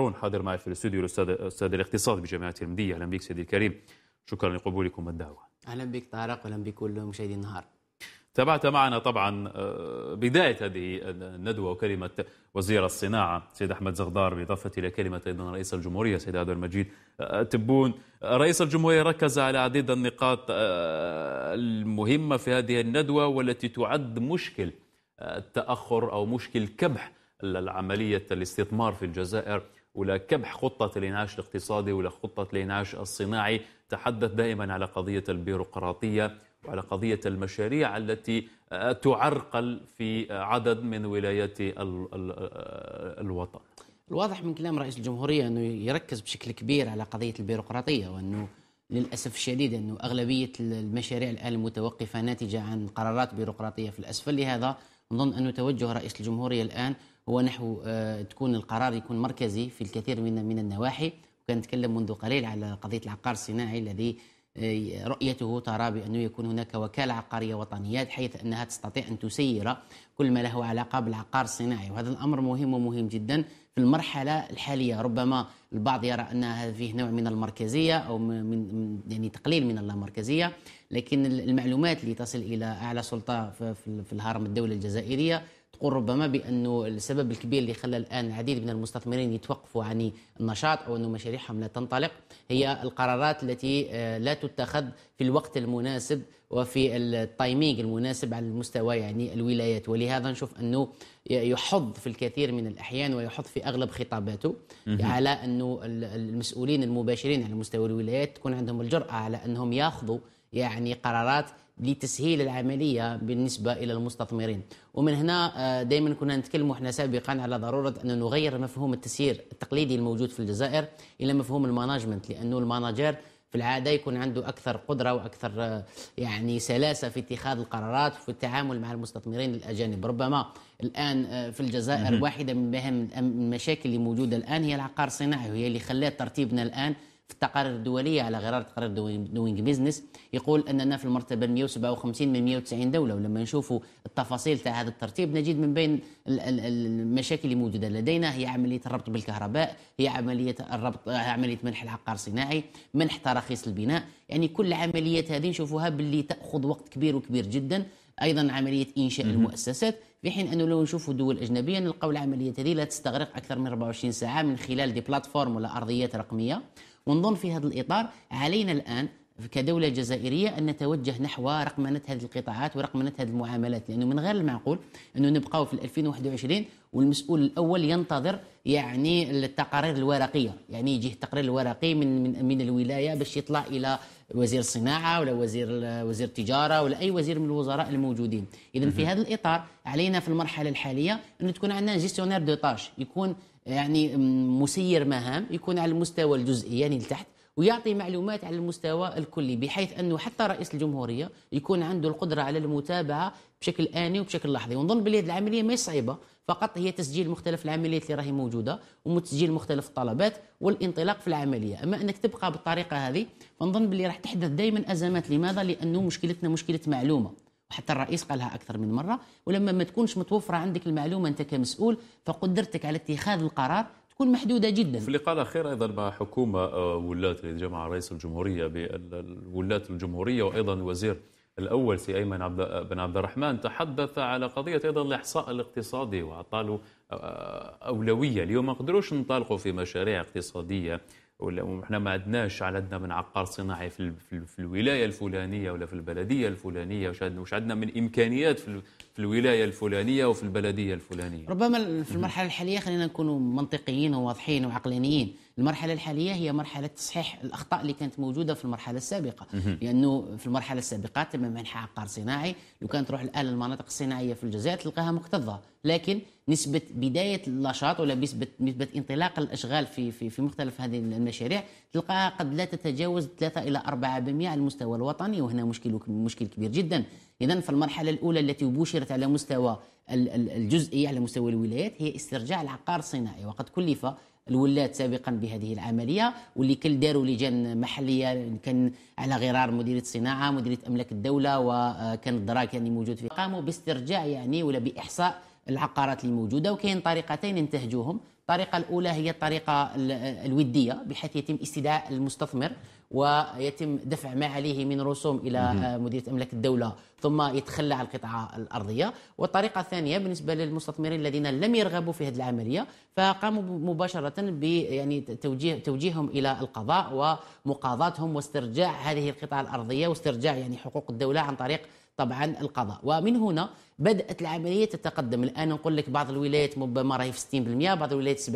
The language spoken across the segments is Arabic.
هون حاضر معي في الاستوديو الاستاذ استاذ الاقتصاد بجامعه المديه اهلا بك سيدي الكريم شكرا لقبولكم الدعوه اهلا بك طارق اهلا بكل مشاهدي النهار تابعت معنا طبعا آه، بدايه هذه الندوه وكلمه وزير الصناعه سيد احمد زغدار بالاضافه الى كلمه ايضا رئيس الجمهوريه سيد عبد المجيد آه، تبون رئيس الجمهوريه ركز على عديد النقاط آه، المهمه في هذه الندوه والتي تعد مشكل التاخر او مشكل كبح العمليه الاستثمار في الجزائر ولكبح خطة الإنعاش الاقتصادي ولخطة الإنعاش الصناعي تحدث دائما على قضية البيروقراطية وعلى قضية المشاريع التي آه، تعرقل في عدد من ولايات آه، الوطن الواضح من كلام رئيس الجمهورية أنه يركز بشكل كبير على قضية البيروقراطية وأنه للأسف الشديد أنه أغلبية المشاريع الآن المتوقفة ناتجة عن قرارات بيروقراطية في الأسفل لهذا نظن أنه توجه رئيس الجمهورية الآن هو نحو آه، تكون القرار يكون مركزي في الكثير من من النواحي نتكلم منذ قليل على قضيه العقار الصناعي الذي آه، رؤيته ترى بأنه يكون هناك وكالة عقارية وطنية حيث أنها تستطيع أن تسير كل ما له علاقة بالعقار الصناعي وهذا الأمر مهم ومهم جدا في المرحلة الحالية ربما البعض يرى هذا فيه نوع من المركزية أو من يعني تقليل من اللامركزية لكن المعلومات اللي تصل إلى أعلى سلطة في الهرم الدولة الجزائرية تقول ربما بانه السبب الكبير اللي خلى الان العديد من المستثمرين يتوقفوا عن النشاط او انه مشاريعهم لا تنطلق هي القرارات التي آه، لا تتخذ في الوقت المناسب وفي التايمينج المناسب على المستوى يعني الولايات ولهذا نشوف انه يحض في الكثير من الاحيان ويحض في اغلب خطاباته على انه المسؤولين المباشرين على مستوى الولايات تكون عندهم الجراه على انهم ياخذوا يعني قرارات لتسهيل العملية بالنسبة إلى المستثمرين ومن هنا آه، دائما كنا نتكلم احنا سابقا على ضرورة أن نغير مفهوم التسيير التقليدي الموجود في الجزائر إلى مفهوم المانجمنت لأنه المانجر في العادة يكون عنده أكثر قدرة وأكثر آه، يعني سلاسة في اتخاذ القرارات وفي التعامل مع المستثمرين الأجانب ربما الآن آه، في الجزائر واحدة من أهم المشاكل اللي موجودة الآن هي العقار الصناعي وهي اللي خلات ترتيبنا الآن في التقارير الدولية على غرار تقرير دوينج بيزنس يقول أننا في المرتبة 157 من 190 دولة ولما نشوفوا التفاصيل تاع هذا الترتيب نجد من بين المشاكل اللي موجودة لدينا هي عملية الربط بالكهرباء هي عملية الربط عملية منح العقار الصناعي منح تراخيص البناء يعني كل عمليات هذه نشوفوها باللي تأخذ وقت كبير وكبير جدا ايضا عمليه انشاء م المؤسسات في حين انه لو نشوفوا دول اجنبيه نلقاو العمليه هذه لا تستغرق اكثر من 24 ساعه من خلال دي بلاتفورم ولا ارضيات رقميه ونظن في هذا الإطار علينا الآن كدولة جزائرية أن نتوجه نحو رقمنة هذه القطاعات ورقمنة هذه المعاملات لأنه من غير المعقول أنه نبقاو في 2021 والمسؤول الأول ينتظر يعني التقارير الورقية يعني يجيه التقرير الورقي من من من الولاية باش يطلع إلى وزير الصناعة ولا وزير وزير التجارة ولا أي وزير من الوزراء الموجودين إذا في هذا الإطار علينا في المرحلة الحالية أن تكون عندنا جيستيونير دو تاش يكون يعني مسير مهام يكون على المستوى الجزئي يعني لتحت ويعطي معلومات على المستوى الكلي بحيث انه حتى رئيس الجمهوريه يكون عنده القدره على المتابعه بشكل اني وبشكل لحظي ونظن بلي هذه العمليه ماهيش صعيبه فقط هي تسجيل مختلف العمليات اللي راهي موجوده وتسجيل مختلف الطلبات والانطلاق في العمليه اما انك تبقى بالطريقه هذه فنظن بلي راح تحدث دائما ازمات لماذا لانه مشكلتنا مشكله معلومه وحتى الرئيس قالها اكثر من مره ولما ما تكونش متوفره عندك المعلومه انت كمسؤول فقدرتك على اتخاذ القرار تكون محدوده جدا في اللقاء الاخير ايضا مع حكومه آه، ولات جمع رئيس الجمهوريه بولات الجمهوريه وايضا الوزير الاول سي ايمن عبد بن عبد الرحمن تحدث على قضيه ايضا الاحصاء الاقتصادي واعطاله آه، آه، اولويه اليوم ما نقدروش ننطلقوا في مشاريع اقتصاديه وإحنا ما عندناش عندنا من عقار صناعي في, ال... في الولايه الفلانيه ولا في البلديه الفلانيه وش عندنا من امكانيات في الولايه الفلانيه وفي البلديه الفلانيه ربما في المرحله الحاليه خلينا نكونوا منطقيين وواضحين وعقلانيين المرحله الحاليه هي مرحله تصحيح الاخطاء اللي كانت موجوده في المرحله السابقه لانه في المرحله السابقه تم منح عقار صناعي لو كانت تروح الان للمناطق الصناعيه في الجزائر تلقاها مكتظه لكن نسبة بداية النشاط ولا نسبة نسبة انطلاق الأشغال في في في مختلف هذه المشاريع تلقاها قد لا تتجاوز 3 إلى 4% على المستوى الوطني وهنا مشكل مشكل كبير جدا إذا فالمرحلة الأولى التي بوشرت على مستوى الجزئي على مستوى الولايات هي استرجاع العقار الصناعي وقد كلف الولاة سابقا بهذه العملية واللي كل داروا لجان محلية كان على غرار مديرية الصناعة مديرية أملاك الدولة وكان آه، الدراك يعني موجود في قاموا باسترجاع يعني ولا بإحصاء العقارات الموجودة وكاين طريقتين انتهجوهم الطريقة الأولى هي الطريقة الودية بحيث يتم استدعاء المستثمر ويتم دفع ما عليه من رسوم الى مديريه املاك الدوله ثم يتخلى عن القطعه الارضيه والطريقه الثانيه بالنسبه للمستثمرين الذين لم يرغبوا في هذه العمليه فقاموا مباشره ب يعني توجيه توجيههم الى القضاء ومقاضاتهم واسترجاع هذه القطعه الارضيه واسترجاع يعني حقوق الدوله عن طريق طبعا القضاء ومن هنا بدات العمليه تتقدم الان نقول لك بعض الولايات ربما راهي في 60% بعض الولايات 70%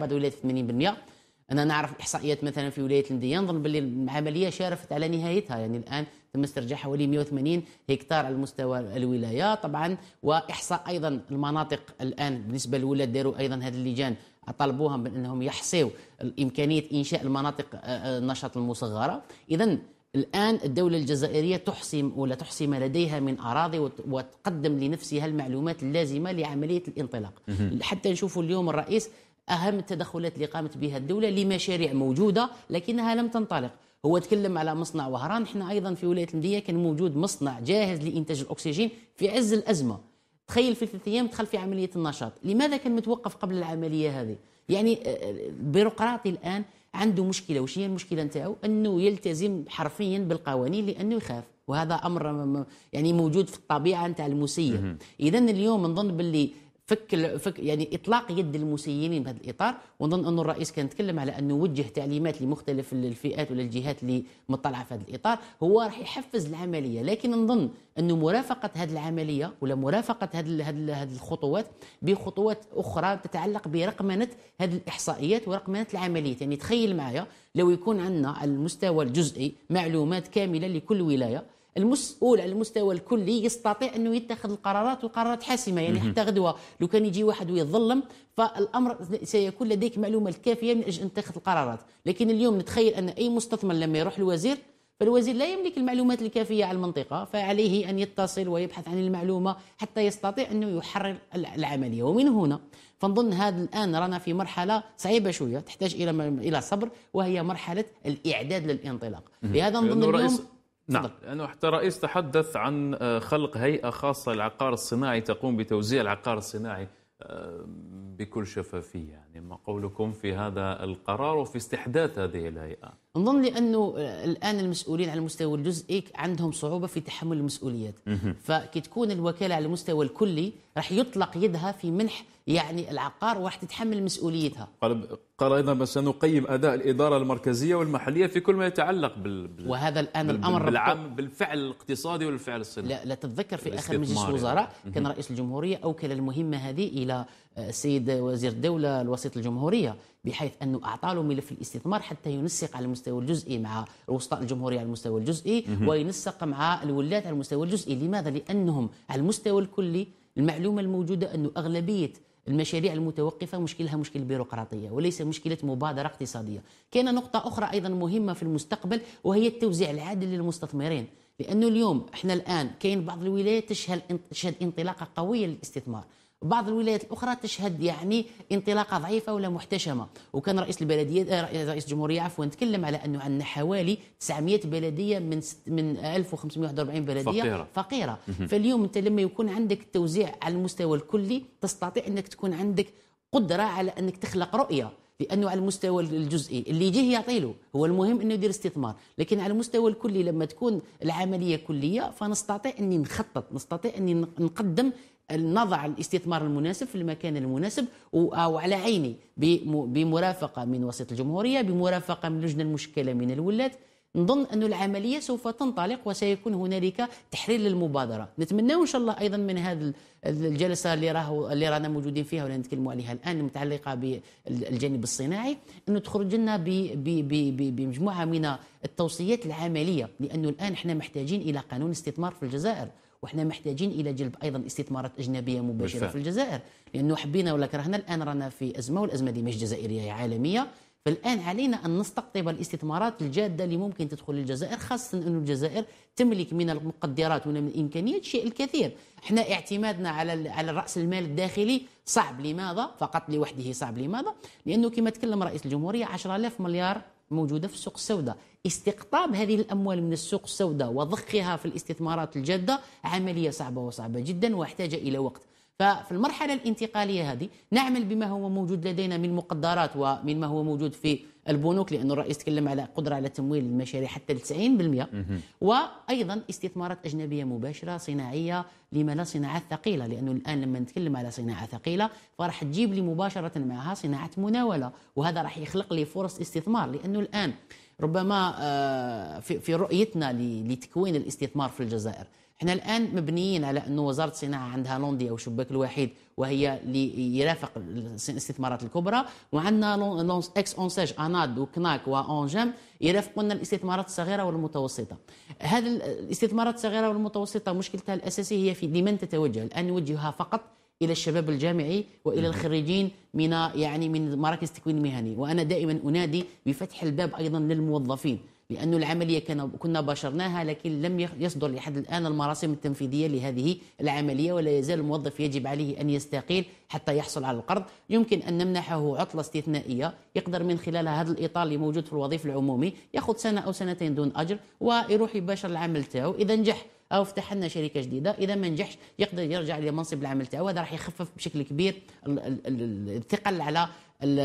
بعض الولايات 80% انا نعرف احصائيات مثلا في ولايه المدينه نظن باللي العمليه شارفت على نهايتها يعني الان تم استرجاع حوالي 180 هكتار على مستوى الولايه طبعا واحصاء ايضا المناطق الان بالنسبه للولايات داروا ايضا هذه اللجان طلبوهم بانهم يحصيوا امكانيه انشاء المناطق آه، آه، النشاط المصغره اذا الآن الدولة الجزائرية تحصي ولا تحصي ما لديها من أراضي وتقدم لنفسها المعلومات اللازمة لعملية الانطلاق حتى نشوفوا اليوم الرئيس أهم التدخلات اللي قامت بها الدولة لمشاريع موجودة لكنها لم تنطلق هو تكلم على مصنع وهران احنا أيضا في ولاية المدية كان موجود مصنع جاهز لإنتاج الأكسجين في عز الأزمة تخيل في ثلاثة أيام دخل في عملية النشاط لماذا كان متوقف قبل العملية هذه يعني البيروقراطي آه، آه، الآن عنده مشكله وش هي المشكله نتاعو انه يلتزم حرفيا بالقوانين لانه يخاف وهذا امر يعني موجود في الطبيعه نتاع المسير اذا اليوم نظن باللي فك فك يعني اطلاق يد المسيرين بهذا الاطار ونظن انه الرئيس كان يتكلم على انه وجه تعليمات لمختلف الفئات ولا الجهات اللي مطلعه في هذا الاطار هو راح يحفز العمليه لكن نظن انه مرافقه هذه العمليه ولا مرافقه هذه هذه الخطوات بخطوات اخرى تتعلق برقمنه هذه الاحصائيات ورقمنه العمليات يعني تخيل معايا لو يكون عندنا على المستوى الجزئي معلومات كامله لكل ولايه المسؤول على المستوى الكلي يستطيع انه يتخذ القرارات وقرارات حاسمه يعني حتى غدوه لو كان يجي واحد ويظلم فالامر سيكون لديك معلومه الكافيه من اجل ان تتخذ القرارات لكن اليوم نتخيل ان اي مستثمر لما يروح للوزير فالوزير لا يملك المعلومات الكافيه على المنطقه فعليه ان يتصل ويبحث عن المعلومه حتى يستطيع انه يحرر العمليه ومن هنا فنظن هذا الان رانا في مرحله صعيبه شويه تحتاج الى الى صبر وهي مرحله الاعداد للانطلاق لهذا نظن اليوم نعم لأنه حتى الرئيس تحدث عن آه، خلق هيئة خاصة للعقار الصناعي تقوم بتوزيع العقار الصناعي آه، بكل شفافية يعني ما قولكم في هذا القرار وفي استحداث هذه الهيئة نظن لأنه آه، الآن المسؤولين على المستوى الجزئي عندهم صعوبة في تحمل المسؤوليات فكي تكون الوكالة على المستوى الكلي راح يطلق يدها في منح يعني العقار وراح تتحمل مسؤوليتها قال قال ايضا بس نقيم اداء الاداره المركزيه والمحليه في كل ما يتعلق بال, بال وهذا الان بال الامر بالعام بالفعل الاقتصادي والفعل الصناعي لا, لا تتذكر في اخر مجلس يعني. وزراء كان رئيس الجمهوريه اوكل المهمه هذه الى السيد آه، وزير الدوله الوسيط الجمهوريه بحيث انه اعطى له ملف الاستثمار حتى ينسق على المستوى الجزئي مع الوسطاء الجمهوريه على المستوى الجزئي وينسق مع الولايات على المستوى الجزئي لماذا لانهم على المستوى الكلي المعلومه الموجوده ان اغلبيه المشاريع المتوقفه مشكلها مشكل بيروقراطيه وليس مشكله مبادره اقتصاديه كان نقطه اخرى ايضا مهمه في المستقبل وهي التوزيع العادل للمستثمرين لانه اليوم احنا الان كاين بعض الولايات تشهد انطلاقه قويه للاستثمار بعض الولايات الاخرى تشهد يعني انطلاقه ضعيفه ولا محتشمه وكان رئيس البلديه رئيس الجمهوريه عفوا تكلم على انه عندنا حوالي 900 بلديه من من 1541 بلديه فقيره, فقيرة. فاليوم انت لما يكون عندك التوزيع على المستوى الكلي تستطيع انك تكون عندك قدره على انك تخلق رؤيه لانه على المستوى الجزئي اللي يجيه يعطيله هو المهم انه يدير استثمار لكن على المستوى الكلي لما تكون العمليه كليه فنستطيع اني نخطط نستطيع اني نقدم نضع الاستثمار المناسب في المكان المناسب أو على عيني بمرافقة من وسيط الجمهورية بمرافقة من اللجنة المشكلة من الولاد نظن أن العملية سوف تنطلق وسيكون هنالك تحرير للمبادرة نتمنى إن شاء الله أيضا من هذه الجلسة اللي, راه اللي رانا موجودين فيها ولا نتكلموا عليها الآن المتعلقة بالجانب الصناعي أنه تخرج لنا بمجموعة من التوصيات العملية لأنه الآن احنا محتاجين إلى قانون استثمار في الجزائر وحنا محتاجين إلى جلب أيضا استثمارات أجنبية مباشرة بالفعل. في الجزائر لأنه حبينا ولا كرهنا الآن رانا في أزمة والأزمة دي مش جزائرية هي عالمية فالآن علينا أن نستقطب الاستثمارات الجادة اللي ممكن تدخل للجزائر خاصة أن الجزائر تملك من المقدرات ومن الإمكانيات شيء الكثير احنا اعتمادنا على على رأس المال الداخلي صعب لماذا؟ فقط لوحده صعب لماذا؟ لأنه كما تكلم رئيس الجمهورية 10000 مليار موجودة في السوق السوداء استقطاب هذه الأموال من السوق السوداء وضخها في الاستثمارات الجادة عملية صعبة وصعبة جدا واحتاج إلى وقت ففي المرحلة الانتقالية هذه نعمل بما هو موجود لدينا من مقدرات ومن ما هو موجود في البنوك لأن الرئيس تكلم على قدرة على تمويل المشاريع حتى ل 90% وأيضا استثمارات أجنبية مباشرة صناعية لما لا صناعات ثقيلة لأنه الآن لما نتكلم على صناعة ثقيلة فراح تجيب لي مباشرة معها صناعة مناولة وهذا راح يخلق لي فرص استثمار لأنه الآن ربما آه، في رؤيتنا لتكوين الاستثمار في الجزائر احنا الان مبنيين على انه وزاره الصناعه عندها لوندي او الشباك الوحيد وهي اللي يرافق الاستثمارات الكبرى وعندنا لونس اكس اونساج اناد وكناك وانجام يرافقون الاستثمارات الصغيره والمتوسطه هذه الاستثمارات الصغيره والمتوسطه مشكلتها الاساسيه هي في لمن تتوجه الان نوجهها فقط الى الشباب الجامعي والى الخريجين من يعني من مراكز التكوين المهني وانا دائما انادي بفتح الباب ايضا للموظفين لأن العملية كنا باشرناها لكن لم يصدر لحد الآن المراسم التنفيذية لهذه العملية ولا يزال الموظف يجب عليه أن يستقيل حتى يحصل على القرض يمكن أن نمنحه عطلة استثنائية يقدر من خلالها هذا الإطار اللي موجود في الوظيفة العمومي يأخذ سنة أو سنتين دون أجر ويروح يباشر العمل تاعه إذا نجح او فتح لنا شركه جديده اذا ما نجحش يقدر يرجع لمنصب العمل تاعه وهذا راح يخفف بشكل كبير الثقل على ال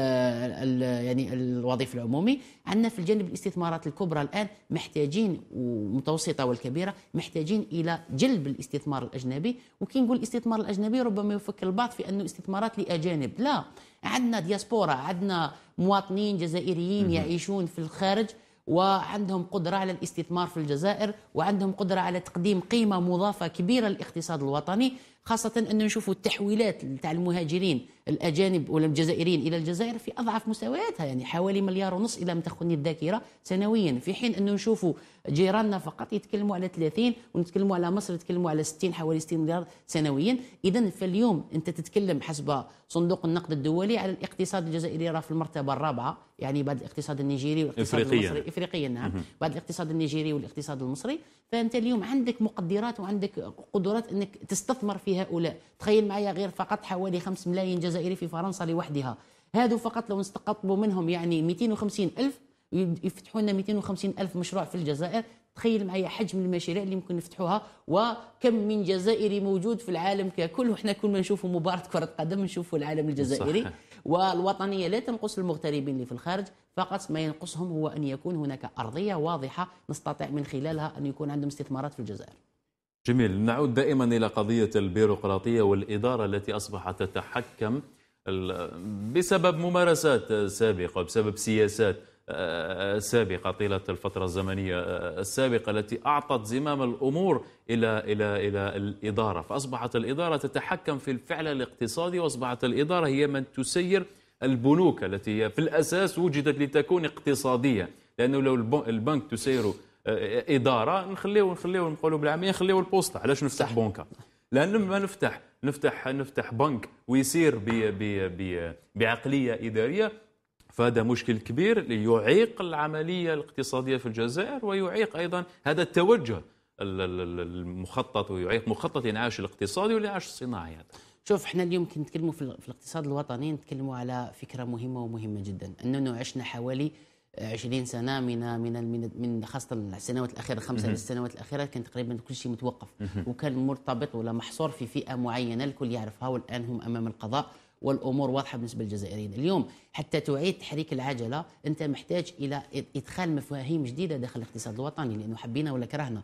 ال يعني الوظيفه العمومي عندنا في الجانب الاستثمارات الكبرى الان محتاجين ومتوسطة والكبيره محتاجين الى جلب الاستثمار الاجنبي وكي نقول الاستثمار الاجنبي ربما يفكر البعض في انه استثمارات لاجانب لا عندنا دياسبورا عندنا مواطنين جزائريين يعيشون في الخارج وعندهم قدرة على الاستثمار في الجزائر وعندهم قدرة على تقديم قيمة مضافة كبيرة للاقتصاد الوطني خاصه أن نشوفوا التحويلات تاع المهاجرين الاجانب ولا الجزائريين الى الجزائر في اضعف مستوياتها يعني حوالي مليار ونص الى ما تخني الذاكره سنويا في حين أن نشوفوا جيراننا فقط يتكلموا على 30 ونتكلموا على مصر يتكلموا على 60 حوالي 60 مليار سنويا اذا فاليوم انت تتكلم حسب صندوق النقد الدولي على الاقتصاد الجزائري راه في المرتبه الرابعه يعني بعد الاقتصاد النيجيري والاقتصاد إفريقيا. المصري افريقيا نعم بعد الاقتصاد النيجيري والاقتصاد المصري فانت اليوم عندك مقدرات وعندك قدرات انك تستثمر في هؤلاء تخيل معايا غير فقط حوالي 5 ملايين جزائري في فرنسا لوحدها هذو فقط لو نستقطبوا منهم يعني 250 ألف يفتحوا لنا 250 ألف مشروع في الجزائر تخيل معايا حجم المشاريع اللي ممكن نفتحوها وكم من جزائري موجود في العالم ككل وحنا كل ما نشوفوا مباراة كرة قدم نشوفوا العالم الجزائري صح. والوطنية لا تنقص المغتربين اللي في الخارج فقط ما ينقصهم هو أن يكون هناك أرضية واضحة نستطيع من خلالها أن يكون عندهم استثمارات في الجزائر جميل نعود دائما إلى قضية البيروقراطية والإدارة التي أصبحت تتحكم بسبب ممارسات سابقة بسبب سياسات آه، سابقة طيلة الفترة الزمنية آه، السابقة التي أعطت زمام الأمور إلى إلى إلى الإدارة فأصبحت الإدارة تتحكم في الفعل الاقتصادي وأصبحت الإدارة هي من تسير البنوك التي هي في الأساس وجدت لتكون اقتصادية لأنه لو البنك تسيره اداره نخليو نخليو نقولوا بالعاميه نخليو البوستة علاش نفتح بنكه لان لما نفتح نفتح نفتح بنك ويسير بي بي بي بعقليه اداريه فهذا مشكل كبير ليعيق العمليه الاقتصاديه في الجزائر ويعيق ايضا هذا التوجه المخطط ويعيق مخطط الانعاش الاقتصادي والانعاش الصناعي هذا شوف احنا اليوم كنتكلموا في الاقتصاد الوطني نتكلموا على فكره مهمه ومهمه جدا اننا عشنا حوالي 20 سنه من من من خاصه السنوات الاخيره الخمسه للسنوات الاخيره كان تقريبا كل شيء متوقف وكان مرتبط ولا محصور في فئه معينه الكل يعرفها والان هم امام القضاء والامور واضحه بالنسبه للجزائريين اليوم حتى تعيد تحريك العجله انت محتاج الى ادخال مفاهيم جديده داخل الاقتصاد الوطني لانه حبينا ولا كرهنا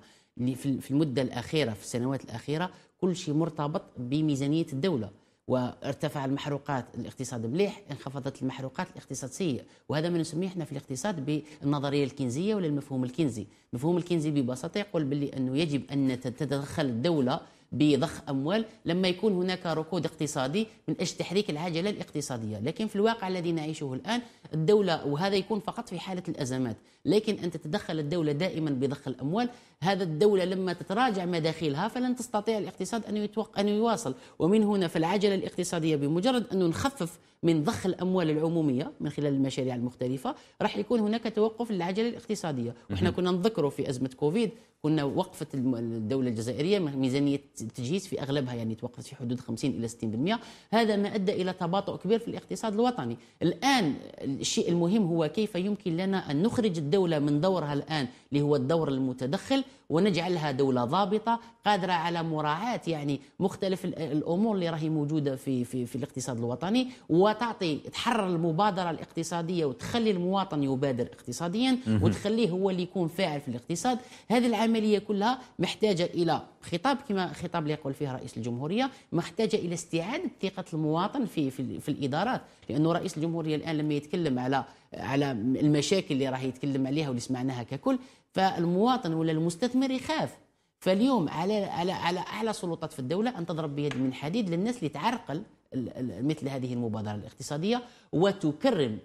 في المده الاخيره في السنوات الاخيره كل شيء مرتبط بميزانيه الدوله وارتفع المحروقات الاقتصاد مليح انخفضت المحروقات الاقتصاد سيء وهذا ما نسميه احنا في الاقتصاد بالنظريه الكنزيه ولا المفهوم الكنزي المفهوم الكنزي ببساطه يقول باللي انه يجب ان تتدخل الدوله بضخ اموال لما يكون هناك ركود اقتصادي من اجل تحريك العجله الاقتصاديه، لكن في الواقع الذي نعيشه الان الدوله وهذا يكون فقط في حاله الازمات، لكن ان تتدخل الدوله دائما بضخ الاموال هذا الدولة لما تتراجع مداخيلها فلن تستطيع الاقتصاد أن, يتوق... أن يواصل ومن هنا فالعجلة الاقتصادية بمجرد أنه نخفف من ضخ الأموال العمومية من خلال المشاريع المختلفة راح يكون هناك توقف للعجلة الاقتصادية وإحنا كنا نذكره في أزمة كوفيد كنا وقفت الدولة الجزائرية ميزانية التجهيز في أغلبها يعني توقفت في حدود 50 إلى 60% هذا ما أدى إلى تباطؤ كبير في الاقتصاد الوطني الآن الشيء المهم هو كيف يمكن لنا أن نخرج الدولة من دورها الآن اللي هو الدور المتدخل ونجعلها دوله ضابطه قادره على مراعاه يعني مختلف الامور اللي راهي موجوده في في في الاقتصاد الوطني وتعطي تحرر المبادره الاقتصاديه وتخلي المواطن يبادر اقتصاديا وتخليه هو اللي يكون فاعل في الاقتصاد هذه العمليه كلها محتاجه الى خطاب كما خطاب اللي يقول فيه رئيس الجمهوريه محتاجه الى استعاده ثقه المواطن في في, في الادارات لانه رئيس الجمهوريه الان لما يتكلم على على المشاكل اللي راهي يتكلم عليها واللي سمعناها ككل فالمواطن ولا المستثمر يخاف فاليوم على على على اعلى سلطات في الدوله ان تضرب بيد من حديد للناس اللي تعرقل مثل هذه المبادره الاقتصاديه وتكرم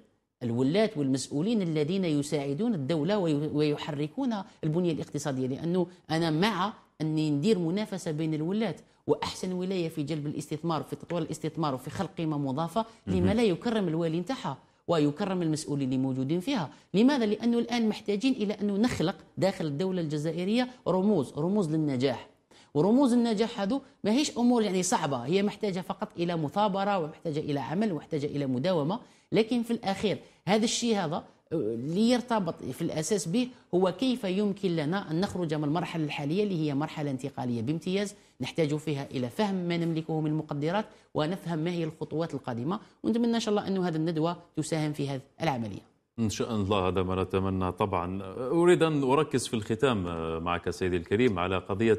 الولاة والمسؤولين الذين يساعدون الدولة ويحركون البنية الاقتصادية لأنه أنا مع أني ندير منافسة بين الولاة وأحسن ولاية في جلب الاستثمار في تطوير الاستثمار وفي خلق قيمة مضافة لما لا يكرم الوالي نتاعها ويكرم المسؤولين اللي موجودين فيها لماذا لانه الان محتاجين الى انه نخلق داخل الدوله الجزائريه رموز رموز للنجاح ورموز النجاح هذو ماهيش امور يعني صعبه هي محتاجه فقط الى مثابره ومحتاجه الى عمل ومحتاجه الى مداومه لكن في الاخير هذا الشيء هذا اللي يرتبط في الاساس به هو كيف يمكن لنا ان نخرج من المرحله الحاليه اللي هي مرحله انتقاليه بامتياز نحتاج فيها الى فهم ما نملكه من مقدرات ونفهم ما هي الخطوات القادمه ونتمنى ان شاء الله انه هذه الندوه تساهم في هذه العمليه. إن شاء الله هذا ما نتمنى طبعا أريد أن أركز في الختام معك سيدي الكريم على قضية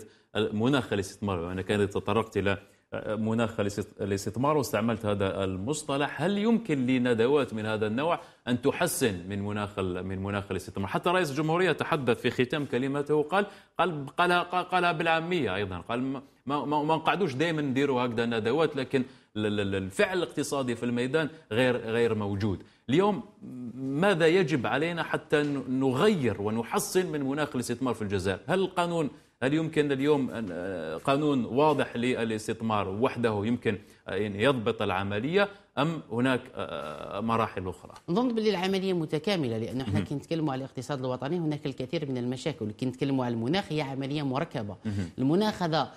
مناخ الاستثمار وأنا كانت تطرقت إلى مناخ الاستثمار واستعملت هذا المصطلح هل يمكن لندوات من هذا النوع أن تحسن من مناخ من مناخ الاستثمار حتى رئيس الجمهورية تحدث في ختام كلمته قال قال قال, قال, قال بالعامية أيضا قال ما ما, ما نقعدوش دائما نديروا هكذا ندوات لكن الفعل الاقتصادي في الميدان غير غير موجود اليوم ماذا يجب علينا حتى نغير ونحسن من مناخ الاستثمار في الجزائر هل القانون هل يمكن اليوم آه، قانون واضح للاستثمار وحده يمكن آه، أن يضبط العملية أم هناك آه، مراحل أخرى؟ نظن باللي العملية متكاملة لأنه احنا كي نتكلموا على الاقتصاد الوطني هناك الكثير من المشاكل كي نتكلموا على المناخ هي عملية مركبة المناخ هذا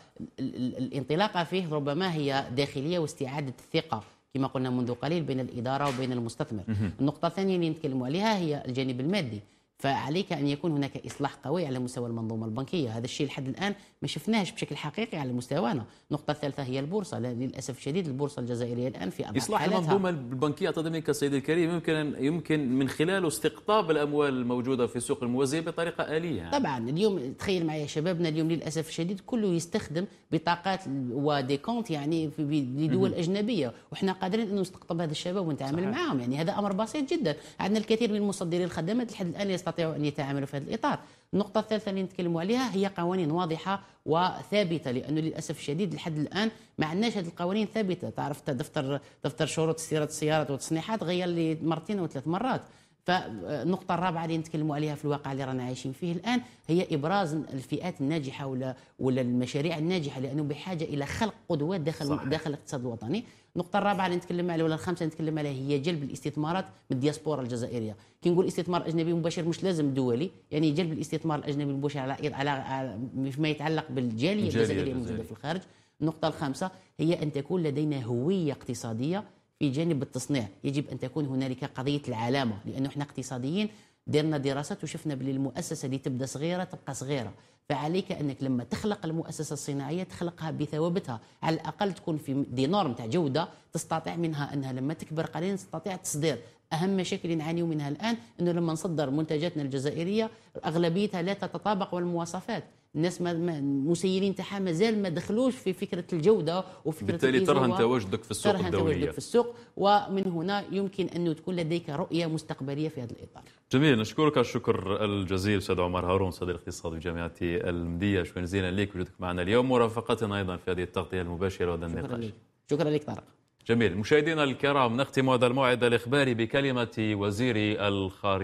الانطلاقة فيه ربما هي داخلية واستعادة الثقة كما قلنا منذ قليل بين الإدارة وبين المستثمر النقطة الثانية اللي نتكلموا عليها هي الجانب المادي فعليك ان يكون هناك اصلاح قوي على مستوى المنظومه البنكيه هذا الشيء لحد الان ما شفناهش بشكل حقيقي على مستوانا النقطه الثالثه هي البورصه للاسف الشديد البورصه الجزائريه الان في اصلاح المنظومه البنكيه تضمنك سيدي الكريم يمكن يمكن من خلاله استقطاب الاموال الموجوده في السوق الموازيه بطريقه اليه طبعا اليوم تخيل معي شبابنا اليوم للاسف الشديد كله يستخدم بطاقات وديكونت يعني لدول اجنبيه وحنا قادرين انه نستقطب هذا الشباب ونتعامل معاهم يعني هذا امر بسيط جدا عندنا الكثير من مصدري الخدمات لحد الان يستطيع يستطيعوا أن يتعاملوا في هذا الإطار النقطة الثالثة اللي نتكلموا عليها هي قوانين واضحة وثابتة لأنه للأسف الشديد لحد الآن ما عندناش هذه القوانين ثابتة تعرف دفتر دفتر شروط استيراد السيارات والتصنيعات غير لي مرتين أو ثلاث مرات فالنقطه الرابعه اللي نتكلموا عليها في الواقع اللي رانا عايشين فيه الان هي ابراز الفئات الناجحه ولا ولا المشاريع الناجحه لانه بحاجه الى خلق قدوات داخل صحيح. داخل الاقتصاد الوطني النقطه الرابعه اللي نتكلم عليها ولا الخامسه اللي نتكلم عليها هي جلب الاستثمارات من الدياسبورا الجزائريه كي نقول استثمار اجنبي مباشر مش لازم دولي يعني جلب الاستثمار الاجنبي المباشر على على فيما يتعلق بالجاليه الجزائريه الموجوده في الخارج النقطه الخامسه هي ان تكون لدينا هويه اقتصاديه في جانب التصنيع يجب أن تكون هنالك قضية العلامة لأنه احنا اقتصاديين درنا دراسات وشفنا بلي المؤسسة اللي تبدأ صغيرة تبقى صغيرة فعليك أنك لما تخلق المؤسسة الصناعية تخلقها بثوابتها على الأقل تكون في دي نورم تاع جودة تستطيع منها أنها لما تكبر قليلا تستطيع تصدير اهم مشاكل نعاني منها الان انه لما نصدر منتجاتنا الجزائريه اغلبيتها لا تتطابق والمواصفات الناس ما المسيرين تاعها مازال ما دخلوش في فكره الجوده وفكره بالتالي ترهن تواجدك في السوق ترهن الدوليه تواجدك في السوق ومن هنا يمكن انه تكون لديك رؤيه مستقبليه في هذا الاطار. جميل نشكرك الشكر الجزيل استاذ عمر هارون صديق الاقتصاد بجامعه المديه شكرا جزيلا لك وجودك معنا اليوم ورافقتنا ايضا في هذه التغطيه المباشره وهذا النقاش. شكرا لك طارق. جميل مشاهدينا الكرام نختم هذا الموعد الاخباري بكلمه وزير الخارجيه